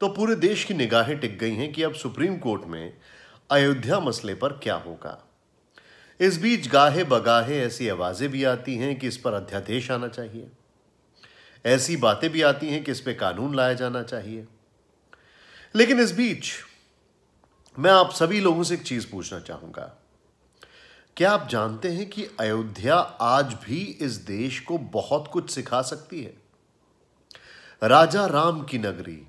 तो पूरे देश की निगाहें टिक गई हैं कि अब सुप्रीम कोर्ट में अयोध्या मसले पर क्या होगा इस बीच गाहे बगाहे ऐसी आवाज़ें भी आती हैं कि इस पर अध्यादेश आना चाहिए ऐसी बातें भी आती हैं कि इस पर कानून लाया जाना चाहिए लेकिन इस बीच मैं आप सभी लोगों से एक चीज़ पूछना चाहूंगा क्या आप जानते हैं कि अयोध्या आज भी इस देश को बहुत कुछ सिखा सकती है राजा राम की नगरी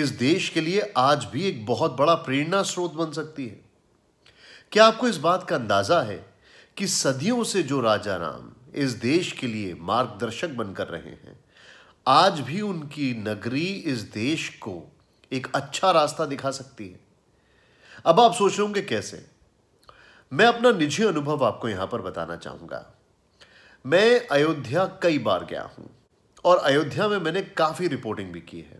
इस देश के लिए आज भी एक बहुत बड़ा प्रेरणा स्रोत बन सकती है क्या आपको इस बात का अंदाजा है कि सदियों से जो राजा राम इस देश के लिए मार्गदर्शक बनकर रहे हैं आज भी उनकी नगरी इस देश को एक अच्छा रास्ता दिखा सकती है अब आप सोच रहे होंगे कैसे मैं अपना निजी अनुभव आपको यहां पर बताना चाहूंगा मैं अयोध्या कई बार गया हूं और अयोध्या में मैंने काफ़ी रिपोर्टिंग भी की है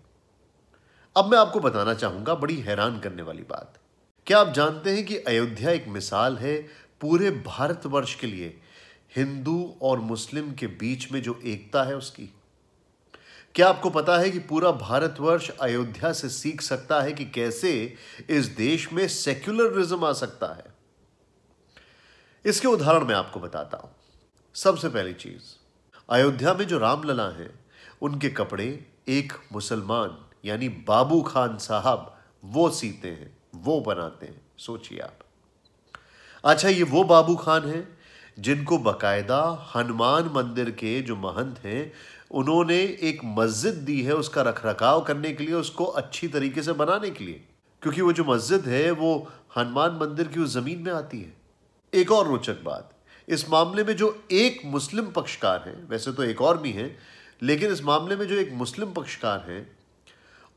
अब मैं आपको बताना चाहूंगा बड़ी हैरान करने वाली बात क्या आप जानते हैं कि अयोध्या एक मिसाल है पूरे भारतवर्ष के लिए हिंदू और मुस्लिम के बीच में जो एकता है उसकी क्या आपको पता है कि पूरा भारतवर्ष अयोध्या से सीख सकता है कि कैसे इस देश में सेक्युलरिज्म आ सकता है इसके उदाहरण मैं आपको बताता हूं सबसे पहली चीज अयोध्या में जो रामलला हैं उनके कपड़े एक मुसलमान यानी बाबू खान साहब वो सीते हैं वो बनाते हैं सोचिए आप अच्छा ये वो बाबू खान हैं जिनको बकायदा हनुमान मंदिर के जो महंत हैं उन्होंने एक मस्जिद दी है उसका रखरखाव करने के लिए उसको अच्छी तरीके से बनाने के लिए क्योंकि वो जो मस्जिद है वो हनुमान मंदिर की उस ज़मीन में आती है एक और रोचक बात इस मामले में जो एक मुस्लिम पक्षकार है वैसे तो एक और भी है लेकिन इस मामले में जो एक मुस्लिम पक्षकार हैं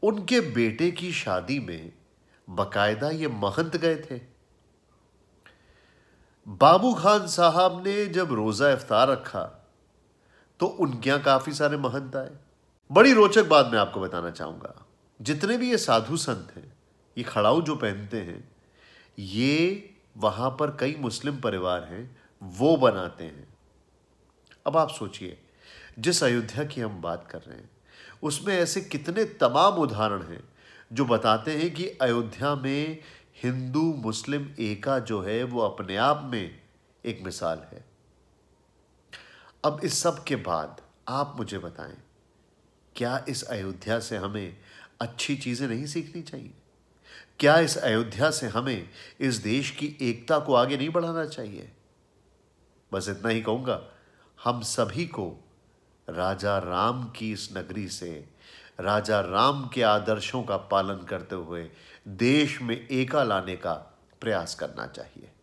उनके बेटे की शादी में बकायदा ये महंत गए थे बाबू खान साहब ने जब रोज़ा इफ्तार रखा तो उनके यहां काफ़ी सारे महंत आए बड़ी रोचक बात मैं आपको बताना चाहूंगा जितने भी ये साधु संत हैं ये खड़ाऊ जो पहनते हैं ये वहां पर कई मुस्लिम परिवार हैं वो बनाते हैं अब आप सोचिए जिस अयोध्या की हम बात कर रहे हैं उसमें ऐसे कितने तमाम उदाहरण हैं जो बताते हैं कि अयोध्या में हिंदू मुस्लिम एका जो है वो अपने आप में एक मिसाल है अब इस सब के बाद आप मुझे बताएं क्या इस अयोध्या से हमें अच्छी चीज़ें नहीं सीखनी चाहिए क्या इस अयोध्या से हमें इस देश की एकता को आगे नहीं बढ़ाना चाहिए बस इतना ही कहूँगा हम सभी को राजा राम की इस नगरी से राजा राम के आदर्शों का पालन करते हुए देश में एका लाने का प्रयास करना चाहिए